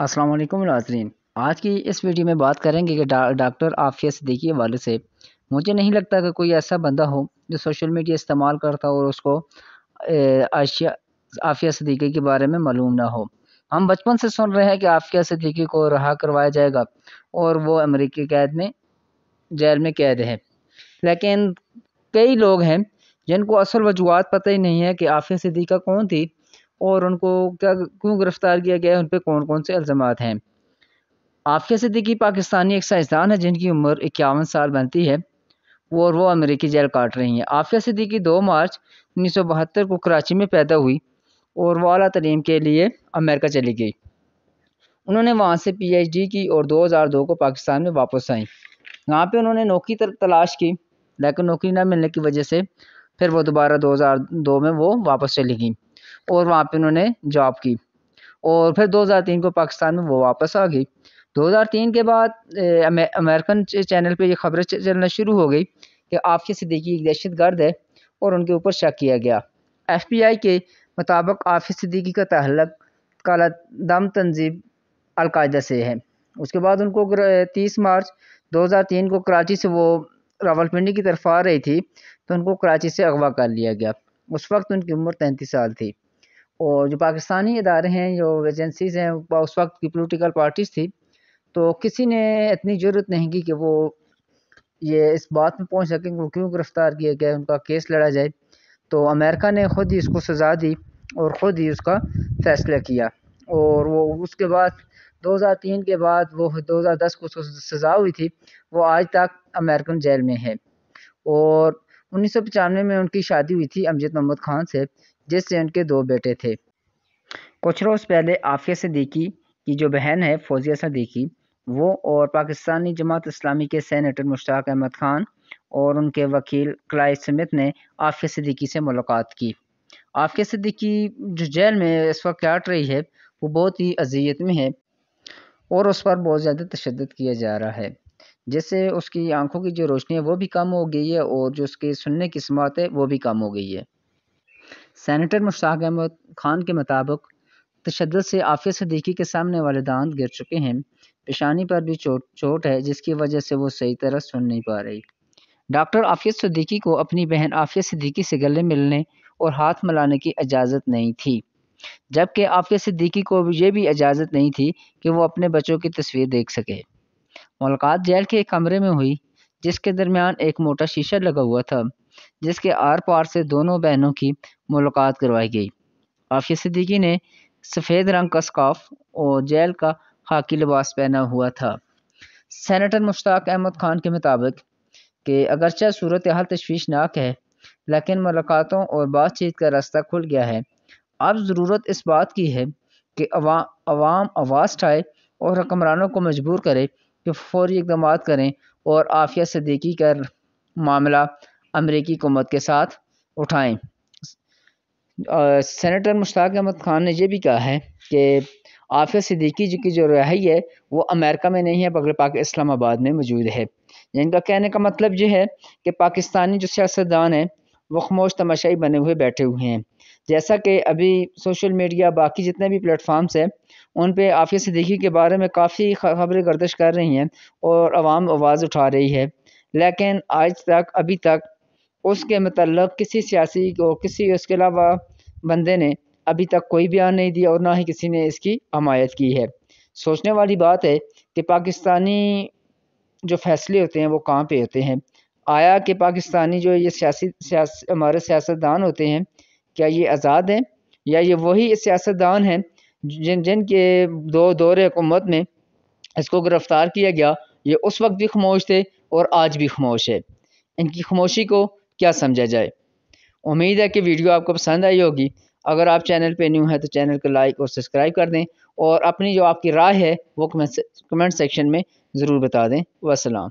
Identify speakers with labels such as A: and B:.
A: असलम नाजरीन आज की इस वीडियो में बात करेंगे कि डॉक्टर आफिया सिद्दीकी वाले से मुझे नहीं लगता कि कोई ऐसा बंदा हो जो सोशल मीडिया इस्तेमाल करता हो और उसको आशिया आफिया सिद्दीकी के बारे में मालूम ना हो हम बचपन से सुन रहे हैं कि आफिया सिद्दीकी को रहा करवाया जाएगा और वो अमरीकी कैद में जेल में कैद है लेकिन कई लोग हैं जिनको असल वजूहत पता ही नहीं है कि आफिया सदीक़ा कौन थी और उनको क्या क्यों गिरफ़्तार किया गया है उन पर कौन कौन से इल्ज़ाम हैं आफिया सिद्दीकी पाकिस्तानी एक साइंसदान है जिनकी उम्र इक्यावन साल बनती है वो और वो अमेरिकी जेल काट रही हैं आफिया सिद्दीकी दो मार्च उन्नीस सौ बहत्तर को कराची में पैदा हुई और वह अली तलीम के लिए अमेरिका चली गई उन्होंने वहाँ से पी एच डी की और दो हज़ार दो को पाकिस्तान में वापस आई वहाँ पर उन्होंने नौकरी तलाश की लेकिन नौकरी ना मिलने की वजह से फिर वो दोबारा दो हज़ार दो में वो वापस चली गई और वहाँ पे उन्होंने जॉब की और फिर 2003 को पाकिस्तान में वो वापस आ गई 2003 के बाद अमेरिकन चैनल पे ये खबरें चलना शुरू हो गई कि आफिया सिद्दीकी एक दहशत गर्द है और उनके ऊपर शक किया गया एफ पी आई के मुताबिक आफिया सिद्दीकी का तहलक काला दम तंजीब अलकायदा से है उसके बाद उनको 30 मार्च 2003 को कराची से वो रावलपिंडी की तरफ आ रही थी तो उनको कराची से अगवा कर लिया गया उस वक्त उनकी उम्र तैंतीस साल थी और जो पाकिस्तानी इदारे हैं जो एजेंसीज़ हैं उस वक्त की पोलिटिकल पार्टीज़ थी तो किसी ने इतनी ज़रूरत नहीं की कि वो ये इस बात में पहुंच सकें वो क्यों गिरफ़्तार किया गया उनका केस लड़ा जाए तो अमेरिका ने ख़ुद ही इसको सज़ा दी और ख़ुद ही उसका फ़ैसला किया और वो उसके बाद 2003 के बाद वो 2010 को उसको सज़ा हुई थी वो आज तक अमेरिकन जेल में है और उन्नीस में उनकी शादी हुई थी अमजद मोहम्मद खान से जिससे उनके दो बेटे थे कुछ रोज़ पहले आफिया सदीकी की जो बहन है फौजिया सदीकी वो और पाकिस्तानी जमात इस्लामी के सेनेटर मुश्ताक अहमद खान और उनके वकील क्लाइव समित ने आफिया सदीकी से मुलाकात की आफिया सदीकी जो जेल में इस वक्त काट रही है वो बहुत ही अजियत में है और उस पर बहुत ज़्यादा तशद किया जा रहा है जिससे उसकी आंखों की जो रोशनी है वो भी कम हो गई है और जो उसके सुनने की समात है वो भी कम हो गई है सैनिटर मुश्ताक अहमद खान के मुताबिक तशद से आफिया सदीकी के सामने वाले दांत गिर चुके हैं पेशानी पर भी चोट चोट है जिसकी वजह से वो सही तरह सुन नहीं पा रही डॉक्टर आफिया सदीकी को अपनी बहन आफिया सदीकी से गले मिलने और हाथ मिलाने की इजाज़त नहीं थी जबकि आफिया सदीकी को ये भी इजाज़त नहीं थी कि वो अपने बच्चों की तस्वीर देख सके मुलाकात जेल के एक कमरे में हुई जिसके दरमियान एक मोटा शीशा लगा हुआ था जिसके आर पार से दोनों बहनों की मुलाकात करवाई गई आफिया सिद्दीकी ने सफ़ेद रंग का स्काफ और जेल का खाकी लिबास पहना हुआ था सेनेटर मुश्ताक अहमद खान के मुताबिक कि अगरचे सूरत हाल तशवीशनाक है लेकिन मुलाकातों और बातचीत का रास्ता खुल गया है अब ज़रूरत इस बात की है कि अवाम आवाज़ उठाए और हुक्मरानों को मजबूर करे कि फौरी इकदाम करें और आफिया सदीकी का मामला अमरीकी हुकूमत के साथ उठाएँ सेनेटर मुश्ताक अहमद ख़ान ने यह भी कहा है कि आफिया सिद्दीकी जी की जो रिहाई है वो अमेरिका में नहीं है बल्कि पाक इस्लामाबाद में मौजूद है इनका कहने का मतलब ये है कि पाकिस्तानी जो सियासतदान हैं वो खमोश तमाशाई बने हुए बैठे हुए हैं जैसा कि अभी सोशल मीडिया बाकी जितने भी प्लेटफॉर्म्स हैं उन पर आफिया सिद्दीकी के बारे में काफ़ी खबरें गर्दश कर रही हैं और आवाम आवाज़ उठा रही है लेकिन आज तक अभी तक उसके मतलब किसी सियासी को किसी उसके अलावा बंदे ने अभी तक कोई बयान नहीं दिया और ना ही किसी ने इसकी हमायत की है सोचने वाली बात है कि पाकिस्तानी जो फैसले होते हैं वो कहाँ पे होते हैं आया कि पाकिस्तानी जो ये सियासी सियास हमारे सियासतदान होते हैं क्या ये आज़ाद हैं या ये वही सियासतदान हैं जिन जिन के दो दौर हुकूमत में इसको गिरफ़्तार किया गया ये उस वक्त भी खामोश थे और आज भी खामोश है इनकी खामोशी को क्या समझा जाए उम्मीद है कि वीडियो आपको पसंद आई होगी अगर आप चैनल पे न्यू हैं तो चैनल को लाइक और सब्सक्राइब कर दें और अपनी जो आपकी राय है वो कमेंट सेक्शन में ज़रूर बता दें वसलाम